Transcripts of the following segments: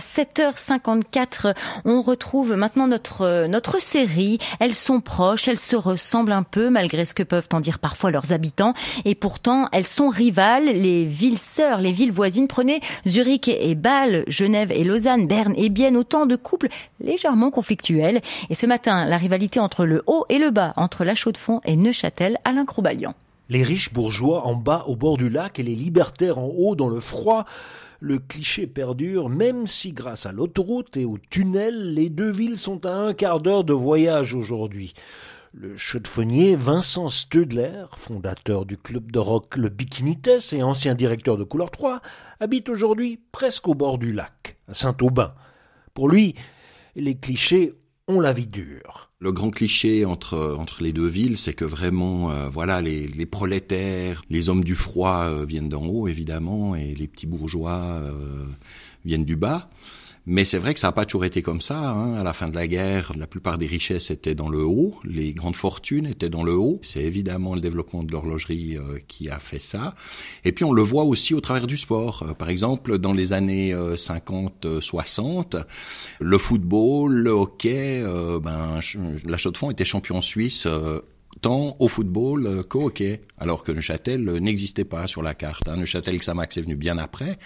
7h54, on retrouve maintenant notre, euh, notre série. Elles sont proches, elles se ressemblent un peu malgré ce que peuvent en dire parfois leurs habitants. Et pourtant, elles sont rivales, les villes sœurs, les villes voisines. Prenez Zurich et Bâle, Genève et Lausanne, Berne et Bienne, autant de couples légèrement conflictuels. Et ce matin, la rivalité entre le haut et le bas, entre La Chaux-de-Fonds et Neuchâtel, Alain Croubalian. Les riches bourgeois en bas au bord du lac et les libertaires en haut dans le froid, le cliché perdure, même si grâce à l'autoroute et au tunnel, les deux villes sont à un quart d'heure de voyage aujourd'hui. Le chaux-de-fonnier Vincent Stödler, fondateur du club de rock Le Bikinites et ancien directeur de Couleur 3, habite aujourd'hui presque au bord du lac, à Saint-Aubin. Pour lui, les clichés la vie dure. Le grand cliché entre, entre les deux villes, c'est que vraiment, euh, voilà, les, prolétaires, les hommes du froid euh, viennent d'en haut, évidemment, et les petits bourgeois... Euh, viennent du bas. Mais c'est vrai que ça n'a pas toujours été comme ça. Hein. À la fin de la guerre, la plupart des richesses étaient dans le haut, les grandes fortunes étaient dans le haut. C'est évidemment le développement de l'horlogerie euh, qui a fait ça. Et puis on le voit aussi au travers du sport. Euh, par exemple, dans les années 50-60, euh, le football, le hockey, ben, la Chaux-de-Fonds était champion suisse tant au football euh, qu'au hockey, alors que Neuchâtel euh, n'existait pas sur la carte. Hein. Neuchâtel-Xamax est venu bien après.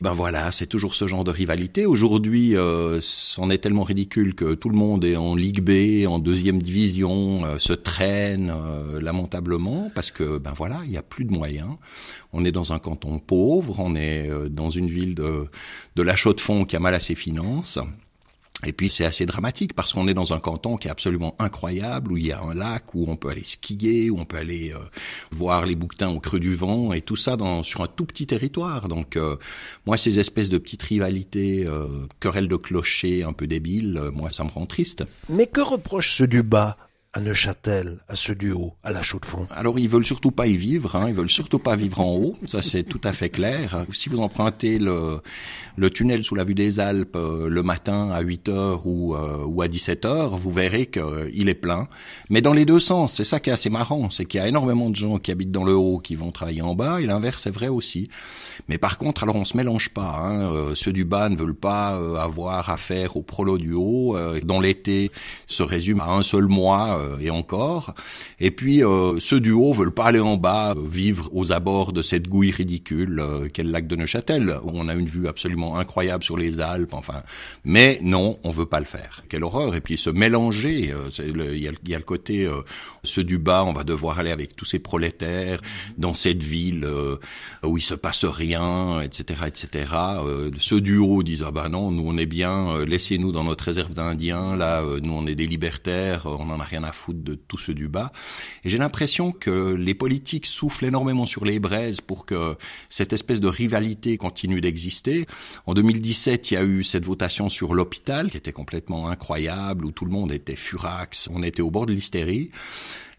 Ben voilà, c'est toujours ce genre de rivalité. Aujourd'hui, euh, c'en est tellement ridicule que tout le monde est en Ligue B, en deuxième division, euh, se traîne lamentablement parce que ben voilà, il n'y a plus de moyens. On est dans un canton pauvre, on est dans une ville de, de la Chaux-de-Fonds qui a mal à ses finances. Et puis c'est assez dramatique parce qu'on est dans un canton qui est absolument incroyable, où il y a un lac, où on peut aller skier, où on peut aller euh, voir les bouquetins au creux du vent, et tout ça dans, sur un tout petit territoire. Donc euh, moi, ces espèces de petites rivalités, euh, querelles de clochers un peu débiles, moi, ça me rend triste. Mais que reproche ce du bas à Neuchâtel, à ceux du haut, à la chaux de fond Alors ils veulent surtout pas y vivre, hein. ils veulent surtout pas vivre en haut, ça c'est tout à fait clair. Si vous empruntez le, tunnel sous la vue des Alpes euh, le matin à 8h ou, euh, ou à 17h, vous verrez qu'il euh, est plein. Mais dans les deux sens, c'est ça qui est assez marrant, c'est qu'il y a énormément de gens qui habitent dans le haut qui vont travailler en bas, et l'inverse est vrai aussi. Mais par contre, alors on se mélange pas, hein. ceux du bas ne veulent pas avoir affaire au prolos du haut, dont l'été se résume à un seul mois euh, et encore. Et puis, euh, du haut veulent pas aller en bas, euh, vivre aux abords de cette gouille ridicule qu'est le lac de Neuchâtel, où on a une vue absolument incroyable sur les Alpes, enfin. Mais non, on veut pas le faire. Quelle horreur. Et puis, se mélanger, il y, a le côté, ceux du bas, on va devoir aller avec tous ces prolétaires dans cette ville où il se passe rien, etc., etc. ceux du haut disent, ah ben non, nous on est bien, laissez-nous dans notre réserve d'Indiens, là, nous on est des libertaires, on n'en a rien à foutre de tous ceux du bas. Et j'ai l'impression que les politiques soufflent énormément sur les braises pour que cette espèce de rivalité continue d'exister. En 2017, il y a eu cette votation sur l'hôpital qui était complètement incroyable, où tout le monde était furax, on était au bord de l'hystérie.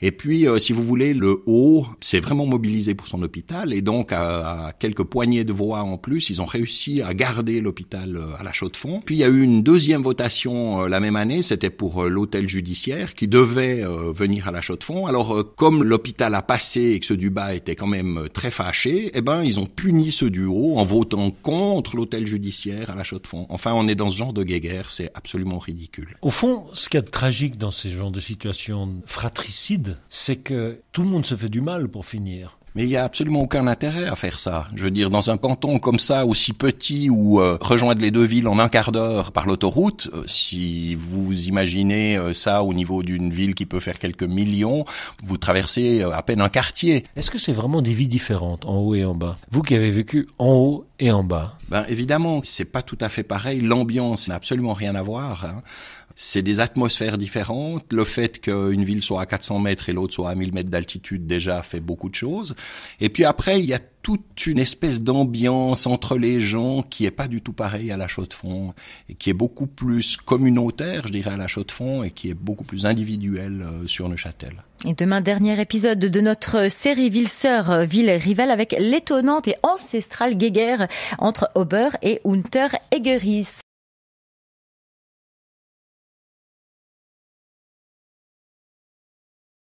Et puis, euh, si vous voulez, le haut s'est vraiment mobilisé pour son hôpital et donc à, quelques poignées de voix en plus, ils ont réussi à garder l'hôpital euh, à la Chaux-de-Fonds. Puis il y a eu une deuxième votation euh, la même année, c'était pour l'hôtel judiciaire qui devait venir à la Chaux-de-Fonds. Alors, comme l'hôpital a passé et que ceux du bas étaient quand même très fâchés, eh ben ils ont puni ceux du haut en votant contre l'hôtel judiciaire à la chaux de Enfin, on est dans ce genre de guéguerre, c'est absolument ridicule. Au fond, ce qu'il y a de tragique dans ces genres de situations fratricides, c'est que tout le monde se fait du mal pour finir. Mais il n'y a absolument aucun intérêt à faire ça. Je veux dire, dans un canton comme ça, aussi petit, où euh, rejoindre les deux villes en un quart d'heure par l'autoroute, euh, si vous imaginez euh, ça au niveau d'une ville qui peut faire quelques millions, vous traversez à peine un quartier. Est-ce que c'est vraiment des vies différentes, en haut et en bas Vous qui avez vécu en haut et en bas. Ben évidemment, n'est pas tout à fait pareil. L'ambiance n'a absolument rien à voir. Hein c'est des atmosphères différentes. Le fait qu'une ville soit à 400 mètres et l'autre soit à 1000 mètres d'altitude déjà fait beaucoup de choses. Et puis après, il y a toute une espèce d'ambiance entre les gens qui est pas du tout pareil à la Chaux-de-Fonds et qui est beaucoup plus communautaire, je dirais, à la Chaux-de-Fonds et qui est beaucoup plus individuelle euh, sur Neuchâtel. Et demain, dernier épisode de notre série Ville-Sœur, euh, ville rivale avec l'étonnante et ancestrale guéguerre entre Ober et Unter Egeris.